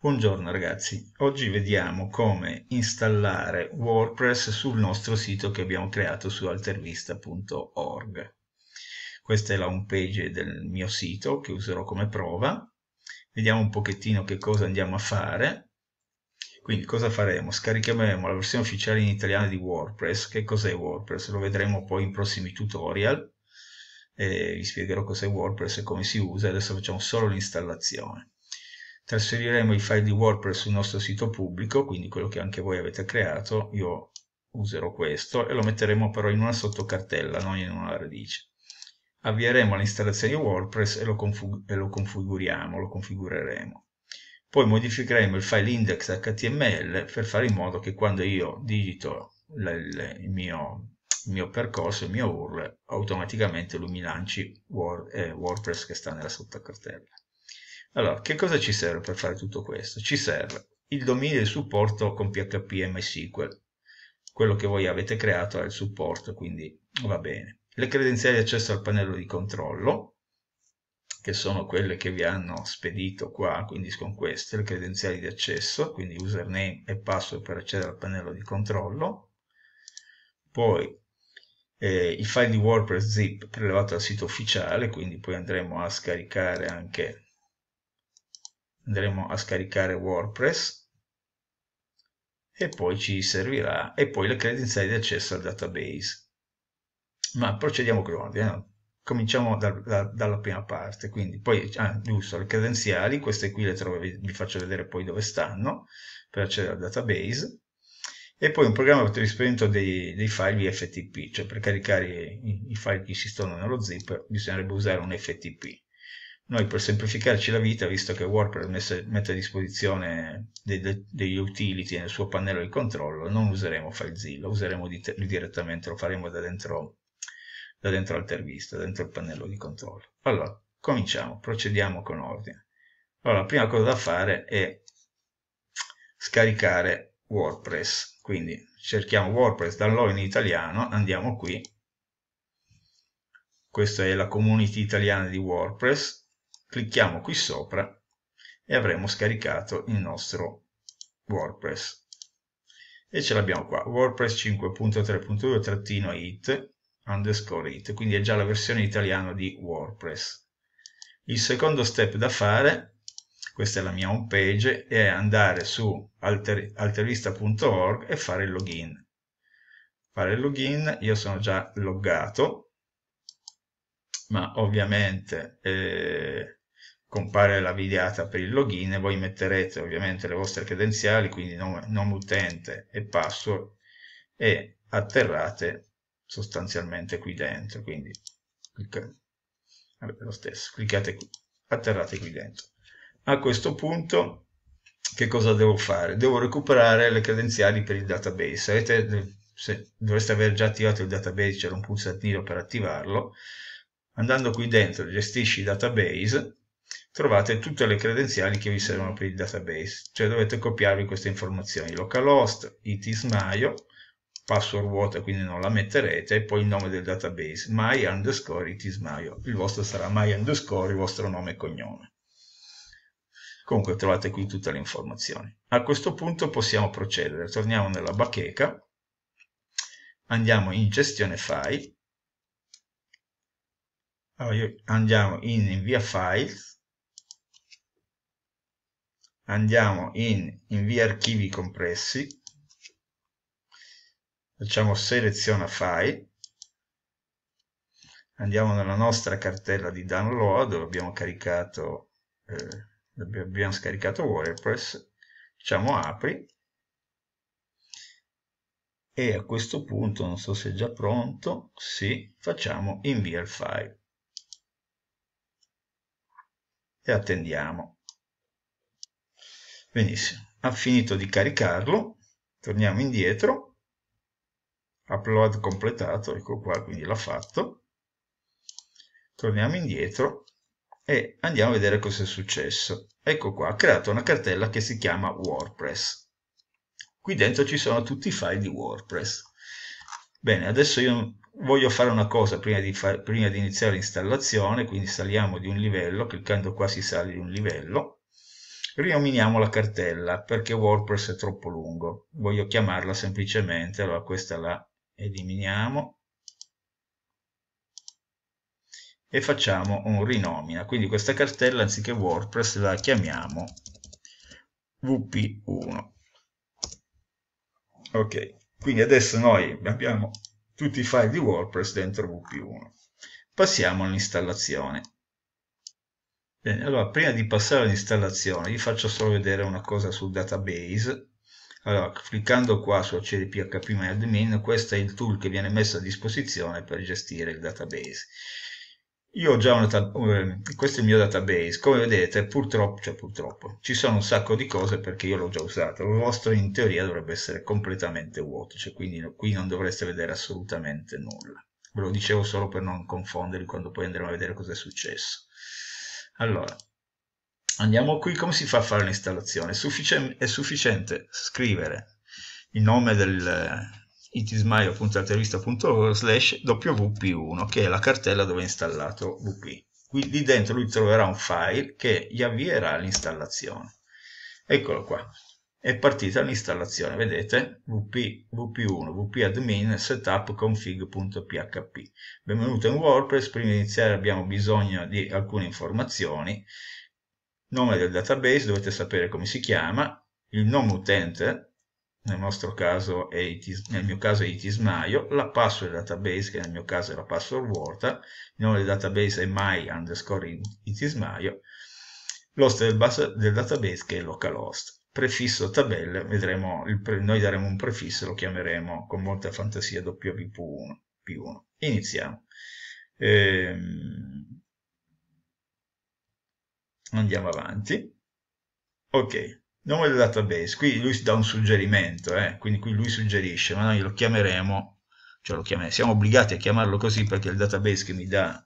Buongiorno ragazzi, oggi vediamo come installare WordPress sul nostro sito che abbiamo creato su altervista.org. Questa è la home page del mio sito che userò come prova. Vediamo un pochettino che cosa andiamo a fare. Quindi cosa faremo? Scaricheremo la versione ufficiale in italiano di WordPress. Che cos'è WordPress? Lo vedremo poi in prossimi tutorial. Eh, vi spiegherò cos'è WordPress e come si usa. Adesso facciamo solo l'installazione trasferiremo i file di WordPress sul nostro sito pubblico, quindi quello che anche voi avete creato, io userò questo e lo metteremo però in una sottocartella, non in una radice. Avvieremo l'installazione di WordPress e lo, e lo configuriamo, lo configureremo. Poi modificheremo il file index.html per fare in modo che quando io digito il mio, il mio percorso, il mio URL, automaticamente lui mi lanci Word, eh, WordPress che sta nella sottocartella. Allora, che cosa ci serve per fare tutto questo? Ci serve il dominio e il supporto con PHP e MySQL. Quello che voi avete creato è il supporto, quindi va bene. Le credenziali di accesso al pannello di controllo, che sono quelle che vi hanno spedito qua, quindi con queste, le credenziali di accesso, quindi username e password per accedere al pannello di controllo. Poi eh, il file di WordPress zip prelevato dal sito ufficiale, quindi poi andremo a scaricare anche andremo a scaricare WordPress e poi ci servirà e poi le credenziali di accesso al database ma procediamo con ordine no? cominciamo da, da, dalla prima parte quindi poi ah, giusto le credenziali queste qui le trovo vi, vi faccio vedere poi dove stanno per accedere al database e poi un programma per il dei, dei, file FTP, cioè per caricare i, i, file che si stanno nello zip bisognerebbe usare un FTP noi per semplificarci la vita, visto che WordPress mette a disposizione degli utility nel suo pannello di controllo, non useremo FileZilla, useremo di direttamente, lo faremo da dentro, da dentro Altervista, dentro il pannello di controllo. Allora, cominciamo, procediamo con ordine. Allora, la prima cosa da fare è scaricare WordPress, quindi cerchiamo WordPress download in italiano, andiamo qui, questa è la community italiana di WordPress, Clicchiamo qui sopra e avremo scaricato il nostro WordPress. E ce l'abbiamo qua, WordPress 5.3.2-it underscore it, quindi è già la versione italiana di WordPress. Il secondo step da fare, questa è la mia home page, è andare su alter, altervista.org e fare il login. Fare il login, io sono già loggato, ma ovviamente eh, compare la videata per il login e voi metterete ovviamente le vostre credenziali, quindi nome, nome utente e password e atterrate sostanzialmente qui dentro, quindi cliccate, vabbè, lo stesso, cliccate qui, atterrate qui dentro. A questo punto che cosa devo fare? Devo recuperare le credenziali per il database. Avete, se dovreste aver già attivato il database, c'era un pulsantino per attivarlo. Andando qui dentro, gestisci database, trovate tutte le credenziali che vi servono per il database, cioè dovete copiarvi queste informazioni, localhost, it is maio, password vuota quindi non la metterete, e poi il nome del database, my underscore it is maio, il vostro sarà my underscore, il vostro nome e cognome. Comunque trovate qui tutte le informazioni. A questo punto possiamo procedere, torniamo nella bacheca, andiamo in gestione file, allora andiamo in invia files, andiamo in invia archivi compressi facciamo seleziona file andiamo nella nostra cartella di download dove abbiamo caricato eh, dove abbiamo scaricato WordPress facciamo apri e a questo punto non so se è già pronto sì facciamo invia il file e attendiamo benissimo ha finito di caricarlo torniamo indietro upload completato ecco qua quindi l'ha fatto torniamo indietro e andiamo a vedere cosa è successo ecco qua ha creato una cartella che si chiama wordpress qui dentro ci sono tutti i file di wordpress bene adesso io voglio fare una cosa prima di, far, prima di iniziare l'installazione quindi saliamo di un livello cliccando qua si sale di un livello rinominiamo la cartella perché WordPress è troppo lungo voglio chiamarla semplicemente allora questa la eliminiamo e facciamo un rinomina quindi questa cartella anziché WordPress la chiamiamo wp1 ok quindi adesso noi abbiamo tutti i file di WordPress dentro wp1 passiamo all'installazione Bene, allora prima di passare all'installazione vi faccio solo vedere una cosa sul database. Allora, cliccando qua su accedi PHP My questo è il tool che viene messo a disposizione per gestire il database. Io ho già un eh, questo è il mio database, come vedete purtroppo, cioè purtroppo, ci sono un sacco di cose perché io l'ho già usato, il vostro in teoria dovrebbe essere completamente vuoto, cioè quindi qui non dovreste vedere assolutamente nulla. Ve lo dicevo solo per non confondervi quando poi andremo a vedere cosa è successo. Allora, andiamo qui, come si fa a fare l'installazione? È, sufficiente scrivere il nome del eh, itismaio.altervista.org slash wp1 che è la cartella dove è installato wp qui lì dentro lui troverà un file che gli avvierà l'installazione eccolo qua è partita l'installazione, vedete? wp, wp1, wp-admin, setup.config.php. Benvenuto in WordPress, prima di iniziare abbiamo bisogno di alcune informazioni. Nome del database, dovete sapere come si chiama, il nome utente, nel, nostro caso è itis, nel mio caso è itismaio, la password database, che nel mio caso è la password vuota, il nome del database è my underscore itismaio, l'host del, del database che è localhost prefisso tabelle, vedremo, pre noi daremo un prefisso, lo chiameremo con molta fantasia WP1. P1. Iniziamo. Ehm, andiamo avanti. Ok, nome del database. Qui lui dà un suggerimento, eh? quindi qui lui suggerisce, ma noi lo chiameremo, cioè lo chiameremo, siamo obbligati a chiamarlo così perché il database che mi dà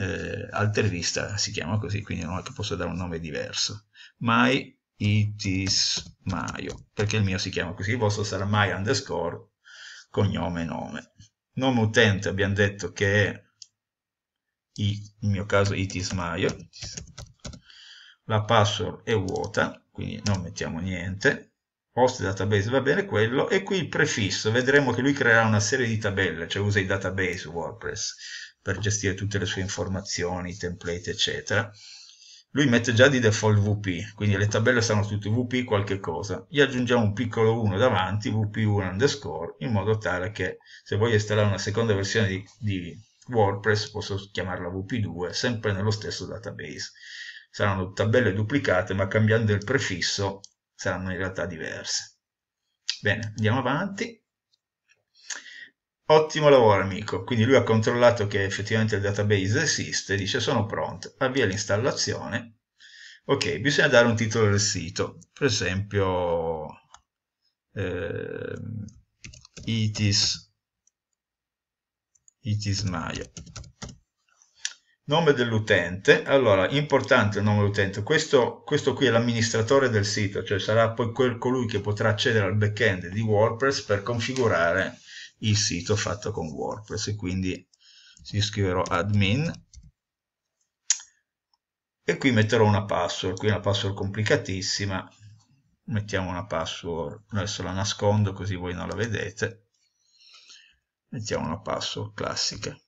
eh, Altervista si chiama così, quindi non è che posso dare un nome diverso. My Itis Maio, perché il mio si chiama così, il vostro sarà mai underscore cognome nome. Nome utente abbiamo detto che è, nel mio caso, Itis Maio, la password è vuota, quindi non mettiamo niente, host database va bene quello, e qui il prefisso, vedremo che lui creerà una serie di tabelle, cioè usa i database WordPress per gestire tutte le sue informazioni, template eccetera lui mette già di default VP, quindi le tabelle saranno tutte VP qualche cosa, gli aggiungiamo un piccolo 1 davanti, VP1 underscore, in modo tale che se voglio installare una seconda versione di, di WordPress posso chiamarla VP2, sempre nello stesso database. Saranno tabelle duplicate, ma cambiando il prefisso saranno in realtà diverse. Bene, andiamo avanti. Ottimo lavoro amico, quindi lui ha controllato che effettivamente il database esiste, dice sono pronto, avvia l'installazione. Ok, bisogna dare un titolo del sito, per esempio eh, itis, itis Maya. Nome dell'utente, allora importante il nome dell'utente, questo, questo, qui è l'amministratore del sito, cioè sarà poi quel, colui che potrà accedere al backend di WordPress per configurare il sito fatto con WordPress quindi si scriverò admin e qui metterò una password, qui è una password complicatissima mettiamo una password, adesso la nascondo così voi non la vedete mettiamo una password classica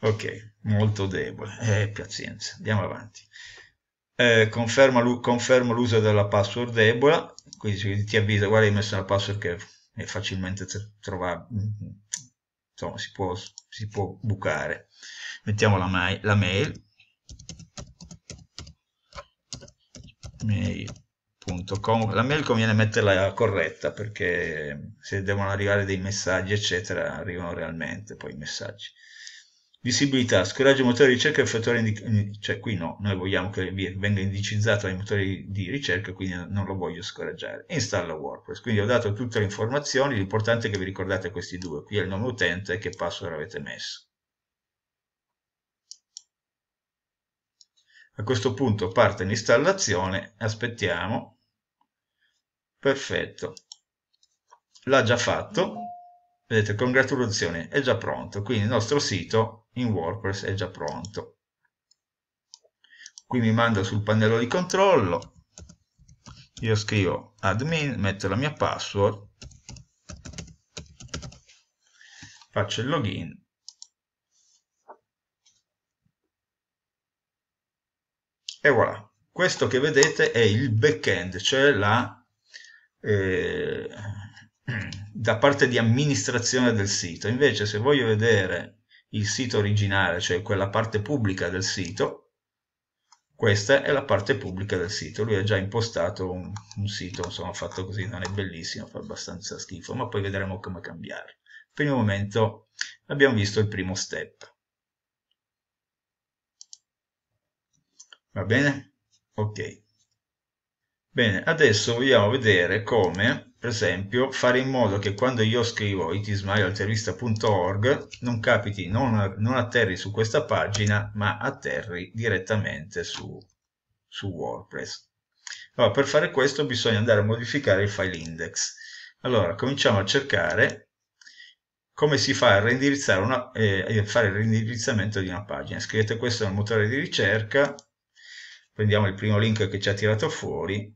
ok, molto debole eh, pazienza, andiamo avanti eh, confermo l'uso della password debola, quindi ti avviso, guarda hai messo una password che è facilmente trovabile mm-hmm, insomma si può, si può bucare mettiamo la, ma la mail mail.com la mail conviene metterla corretta perché se devono arrivare dei messaggi eccetera arrivano realmente poi i messaggi visibilità, scoraggio motore di ricerca e fattore mm, cioè qui no, noi vogliamo che venga indicizzato ai motori di ricerca, quindi non lo voglio scoraggiare, installa WordPress, quindi ho dato tutte le informazioni, l'importante è che vi ricordate questi due, qui è il nome utente e che password avete messo. A questo punto parte l'installazione, aspettiamo, perfetto, l'ha già fatto, vedete congratulazioni è già pronto quindi il nostro sito in WordPress è già pronto qui mi manda sul pannello di controllo io scrivo admin, metto la mia password faccio il login e voilà questo che vedete è il backend cioè la eh, da parte di amministrazione del sito. Invece se voglio vedere il sito originale, cioè quella parte pubblica del sito, questa è la parte pubblica del sito. Lui ha già impostato un, un sito, insomma, fatto così, non è bellissimo, fa abbastanza schifo, ma poi vedremo come cambiare. Per il momento abbiamo visto il primo step. Va bene? Ok. Bene, adesso vogliamo vedere come per esempio, fare in modo che quando io scrivo itismaialtervista.org non capiti, non, non, atterri su questa pagina, ma atterri direttamente su, su WordPress. Allora, per fare questo bisogna andare a modificare il file index. Allora, cominciamo a cercare come si fa a una, eh, fare il reindirizzamento di una pagina. Scrivete questo nel motore di ricerca, prendiamo il primo link che ci ha tirato fuori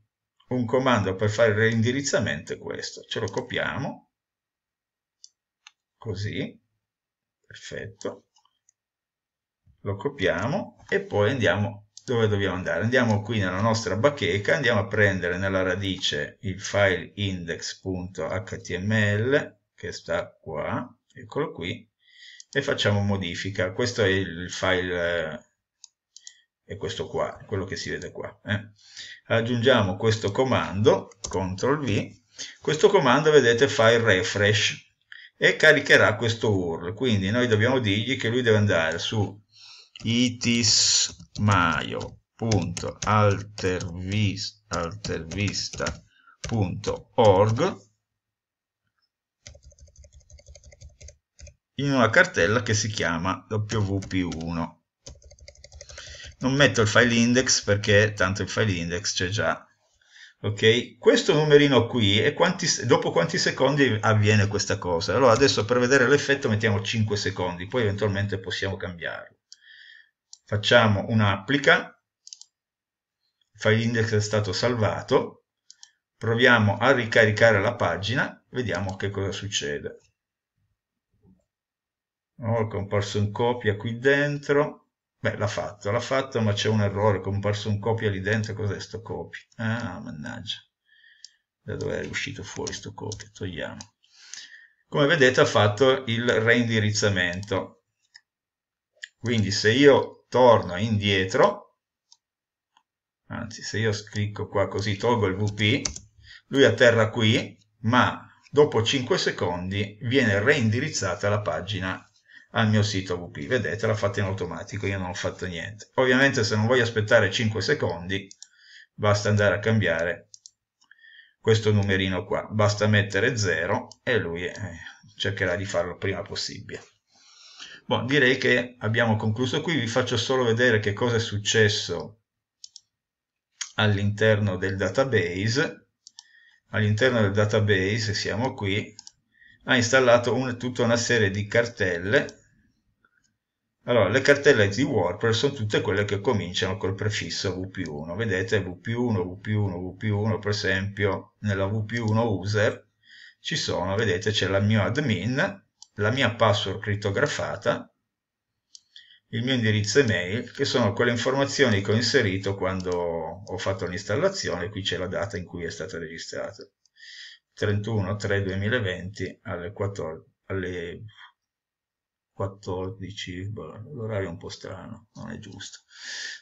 un comando per fare il reindirizzamento è questo. Ce lo copiamo, così, perfetto, lo copiamo e poi andiamo dove dobbiamo andare. Andiamo qui nella nostra bacheca, andiamo a prendere nella radice il file index.html che sta qua, eccolo qui, e facciamo modifica. Questo è il file è questo qua, quello che si vede qua. Eh. Aggiungiamo questo comando, CTRL V, questo comando vedete fa il refresh e caricherà questo URL, quindi noi dobbiamo dirgli che lui deve andare su itismaio.altervista.org in una cartella che si chiama WP1 non metto il file index perché tanto il file index c'è già ok questo numerino qui e quanti, dopo quanti secondi avviene questa cosa allora adesso per vedere l'effetto mettiamo 5 secondi poi eventualmente possiamo cambiarlo facciamo un'applica file index è stato salvato proviamo a ricaricare la pagina vediamo che cosa succede ho oh, comparso un copia qui dentro Beh, l'ha fatto, l'ha fatto, ma c'è un errore, è comparso un copia lì dentro, cos'è sto copia? Ah, mannaggia, da dove è uscito fuori sto copia? Togliamo. Come vedete ha fatto il reindirizzamento. Quindi se io torno indietro, anzi se io clicco qua così, tolgo il VP, lui atterra qui, ma dopo 5 secondi viene reindirizzata la pagina al mio sito WP. Vedete, l'ha fatto in automatico, io non ho fatto niente. Ovviamente se non voglio aspettare 5 secondi, basta andare a cambiare questo numerino qua. Basta mettere 0 e lui eh, cercherà di farlo prima possibile. Bon, direi che abbiamo concluso qui, vi faccio solo vedere che cosa è successo all'interno del database. All'interno del database siamo qui, ha installato un, tutta una serie di cartelle allora, le cartelle di WordPress sono tutte quelle che cominciano col prefisso V 1. Vedete V 1, V 1, V 1, per esempio nella V 1 user ci sono, vedete, c'è la mia admin, la mia password crittografata, il mio indirizzo email, che sono quelle informazioni che ho inserito quando ho fatto l'installazione, qui c'è la data in cui è stata registrata, 31 3 2020 alle 14, alle 14, boh, l'orario è un po' strano, non è giusto.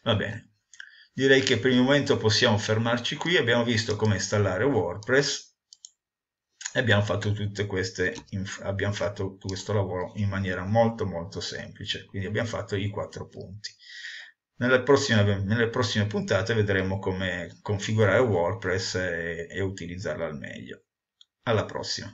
Va bene, direi che per il momento possiamo fermarci qui, abbiamo visto come installare WordPress e abbiamo fatto, tutte queste, abbiamo fatto questo lavoro in maniera molto molto semplice, quindi abbiamo fatto i quattro punti. Nelle prossime, nelle prossime, puntate vedremo come configurare WordPress e, e utilizzarla al meglio. Alla prossima!